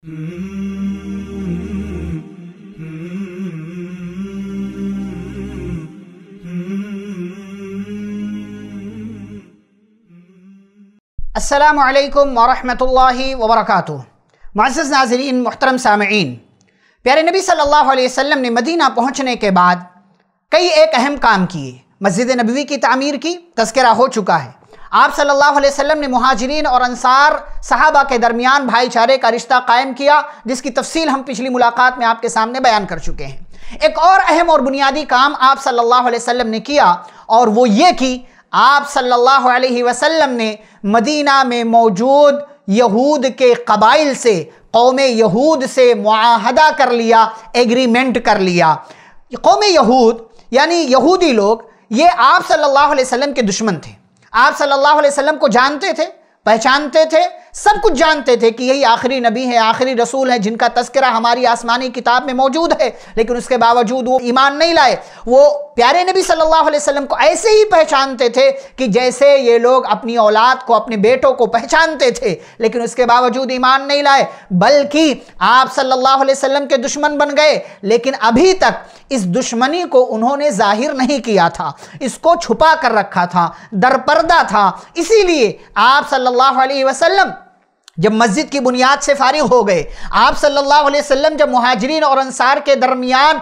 असलकम वरहि वबरक मज़ नाजरीन मोहतरम सामीन प्यारे नबी सल्लल्लाहु अलैहि वसल्लम ने मदीना पहुंचने के बाद कई एक अहम काम किए मस्जिद नबवी की तमीर की तस्करा हो चुका है आप सल्लल्लाहु अलैहि वसल्लम ने महाजरीन और अंसार साहबा के दरमियान भाईचारे का रिश्ता कायम किया जिसकी तफसील हम पिछली मुलाकात में आपके सामने बयान कर चुके हैं एक और अहम और बुनियादी काम आप सल्लल्लाहु अलैहि वसल्लम ने किया और वो ये कि आप सल्लल्लाहु अलैहि वसल्लम ने मदीना में मौजूद यहूद के कबाइल से कौम यहूद से माहदा कर लिया एग्रीमेंट कर लिया कौम यहूद यानी यहूदी लोग ये आप सल्लल्लाहु अलैहि वसल्लम के दुश्मन थे आप सल्लल्लाहु अलैहि वसल्लम को जानते थे पहचानते थे सब कुछ जानते थे कि यही आखिरी नबी है आखिरी रसूल है जिनका तस्करा हमारी आसमानी किताब में मौजूद है लेकिन उसके बावजूद वो ईमान नहीं लाए वो प्यारे नबी सल्लल्लाहु अलैहि वसल्लम को ऐसे ही पहचानते थे कि जैसे ये लोग अपनी औलाद को अपने बेटों को पहचानते थे लेकिन उसके बावजूद ईमान नहीं लाए बल्कि आप सल्लल्लाहु अलैहि वसल्लम के दुश्मन बन गए लेकिन अभी तक इस दुश्मनी को उन्होंने जाहिर नहीं किया था इसको छुपा कर रखा था दरपर्दा था इसीलिए आप सल्लल्लाहु अलैहि वसल्लम जब मस्जिद की बुनियाद से फारिग हो गए आप सल्लल्लाहु अलैहि वसल्लम जब महाजरीन और अंसार के दरमियान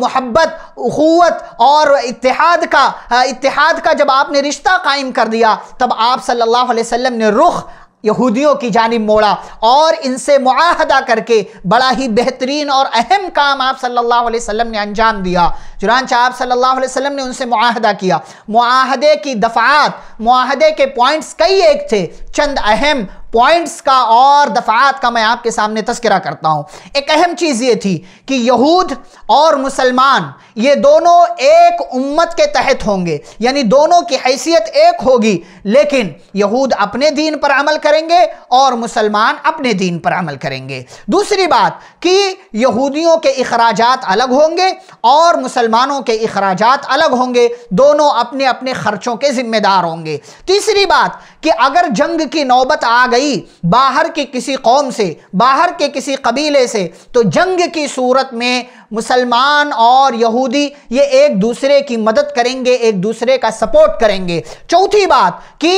मोहब्बत अखूत और इतिहाद का इतिहाद का जब आपने रिश्ता कायम कर दिया तब आप सल्लल्लाहु अलैहि वसल्लम ने रुख यहूदियों की जानब मोड़ा और इनसे मुआहदा करके बड़ा ही बेहतरीन और अहम काम आप सल्लल्लाहु अलैहि वसल्लम ने अंजाम दिया चाह आप सल्लल्लाहु अलैहि वसल्लम ने उनसे मुआहदा किया मुआहदे की दफ़ात मुआहदे के पॉइंट्स कई एक थे चंद अहम पॉइंट्स का और दफात का मैं आपके सामने तस्करा करता हूँ एक अहम चीज़ ये थी कि यहूद और मुसलमान ये दोनों एक उम्मत के तहत होंगे यानी दोनों की हैसियत एक होगी लेकिन यहूद अपने दीन पर अमल करेंगे और मुसलमान अपने दीन पर अमल करेंगे दूसरी बात कि यहूदियों के अखराज अलग होंगे और मुसलमानों के अखराज अलग होंगे दोनों अपने अपने खर्चों के ज़िम्मेदार होंगे तीसरी बात कि अगर जंग की नौबत आ गई बाहर के किसी कौम से बाहर के किसी कबीले से तो जंग की सूरत में मुसलमान और यहूदी ये एक दूसरे की मदद करेंगे एक दूसरे का सपोर्ट करेंगे चौथी बात कि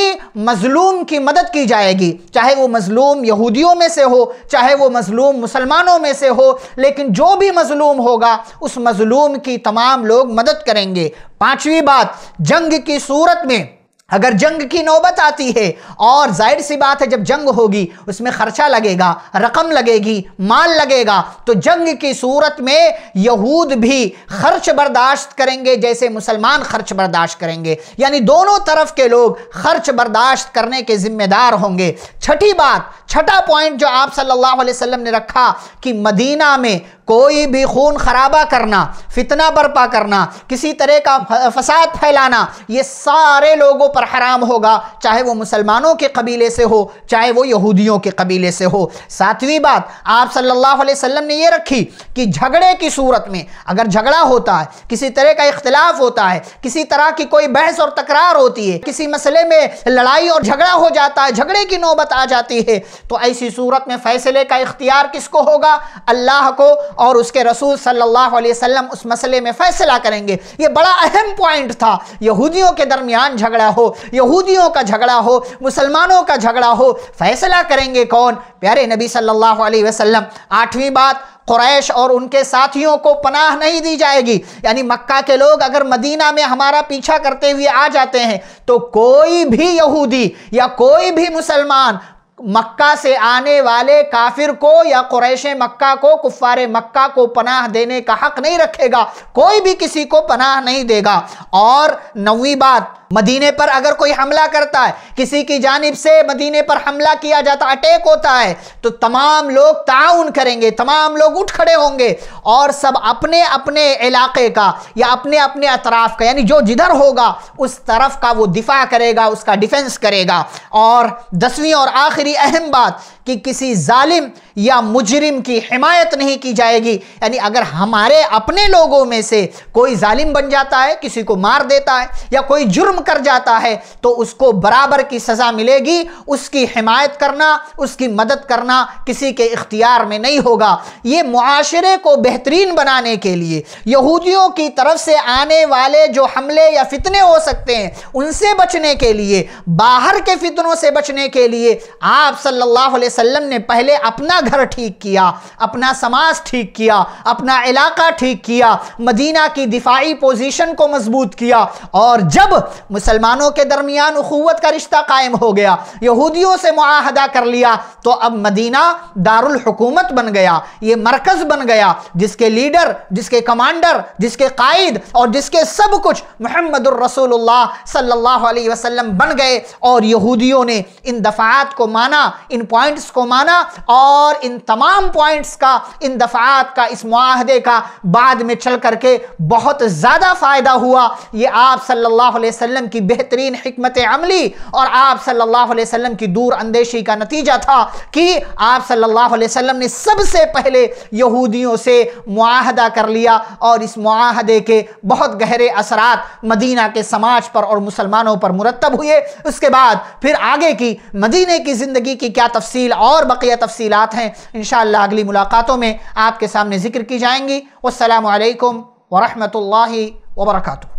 मज़लूम की मदद की जाएगी चाहे वो मज़लूम यहूदियों में से हो चाहे वो मज़लूम मुसलमानों में से हो लेकिन जो भी मज़लूम होगा उस मज़लूम की तमाम लोग मदद करेंगे पांचवी बात जंग की सूरत में अगर जंग की नौबत आती है और जाहिर सी बात है जब जंग होगी उसमें खर्चा लगेगा रकम लगेगी माल लगेगा तो जंग की सूरत में यहूद भी खर्च बर्दाश्त करेंगे जैसे मुसलमान खर्च बर्दाश्त करेंगे यानी दोनों तरफ के लोग खर्च बर्दाश्त करने के जिम्मेदार होंगे छठी बात छठा पॉइंट जो आप सल्लल्लाहु अलैहि वसल्लम ने रखा कि मदीना में कोई भी खून खराबा करना फितना बर्पा करना किसी तरह का फसाद फैलाना ये सारे लोगों पर हराम होगा चाहे वो मुसलमानों के कबीले से हो चाहे वो यहूदियों के कबीले से हो सातवीं बात आप सल्लल्लाहु अलैहि वसल्लम ने ये रखी कि झगड़े की सूरत में अगर झगड़ा होता है किसी तरह का इख्तलाफ होता है किसी तरह की कोई बहस और तकरार होती है किसी मसले में लड़ाई और झगड़ा हो जाता है झगड़े की नौबत आ जाती है तो ऐसी सूरत में फ़ैसले का इख्तियार किसको होगा अल्लाह को और उसके रसूल सल्लल्लाहु अलैहि वसल्लम उस मसले में फ़ैसला करेंगे ये बड़ा अहम पॉइंट था यहूदियों के दरमियान झगड़ा हो यहूदियों का झगड़ा हो मुसलमानों का झगड़ा हो फैसला करेंगे कौन प्यारे नबी सल्लल्लाहु अलैहि वसल्लम आठवीं बात क्रैश और उनके साथियों को पनाह नहीं दी जाएगी यानी मक्का के लोग अगर मदीना में हमारा पीछा करते हुए आ जाते हैं तो कोई भी यहूदी या कोई भी मुसलमान मक्का से आने वाले काफिर को या कुरैश मक्का को कुफ़ार मक्का को पनाह देने का हक नहीं रखेगा कोई भी किसी को पनाह नहीं देगा और नवी बात मदीने पर अगर कोई हमला करता है किसी की जानब से मदीने पर हमला किया जाता अटैक होता है तो तमाम लोग ताउन करेंगे तमाम लोग उठ खड़े होंगे और सब अपने अपने इलाके का या अपने अपने अतराफ का यानी जो जिधर होगा उस तरफ का वो दिफा करेगा उसका डिफेंस करेगा और दसवीं और आखिरी बड़ी अहम बात कि किसी जालिम या मुजरिम की हिमायत नहीं की जाएगी यानी अगर हमारे अपने लोगों में से कोई जालिम बन जाता है किसी को मार देता है या कोई जुर्म कर जाता है तो उसको बराबर की सज़ा मिलेगी उसकी हिमायत करना उसकी मदद करना किसी के इख्तियार में नहीं होगा ये मुआशरे को बेहतरीन बनाने के लिए यहूदियों की तरफ से आने वाले जो हमले या फितने हो सकते हैं उनसे बचने के लिए बाहर के फितनों से बचने के लिए आप सल्लल्लाहु अलैहि वसल्लम ने पहले अपना घर ठीक किया अपना समाज ठीक किया अपना इलाका ठीक किया मदीना की दिफाई पोजीशन को मजबूत किया और जब मुसलमानों के दरमियान अखूत का रिश्ता कायम हो गया यहूदियों से मुआहदा कर लिया तो अब मदीना दारुल हुकूमत बन गया ये मरकज़ बन गया जिसके लीडर जिसके कमांडर जिसके कायद और जिसके सब कुछ मोहम्मद रसूलुल्लाह सल्लल्लाहु अलैहि वसल्लम बन गए और यहूदियों ने इन दफात को माना इन पॉइंट्स को माना और और इन तमाम पॉइंट्स का इन दफात का इस माहदे का बाद में चल करके बहुत ज़्यादा फ़ायदा हुआ ये आप सल्लल्लाहु अलैहि वसल्लम की बेहतरीन हमत अमली और आप सल्लल्लाहु अलैहि वसल्लम की दूर अंदेशी का नतीजा था कि आप सल्लल्लाहु अलैहि वसल्लम ने सबसे पहले यहूदियों से मुआहदा कर लिया और इस माहदे के बहुत गहरे असरात मदीना के समाज पर और मुसलमानों पर मुरतब हुए उसके बाद फिर आगे की मदीने की ज़िंदगी की क्या तफसील और बकिया तफसीलात हैं हैं इन अगली मुलाकातों में आपके सामने ज़िक्र की जाएंगी असलकम वरहमल वर्का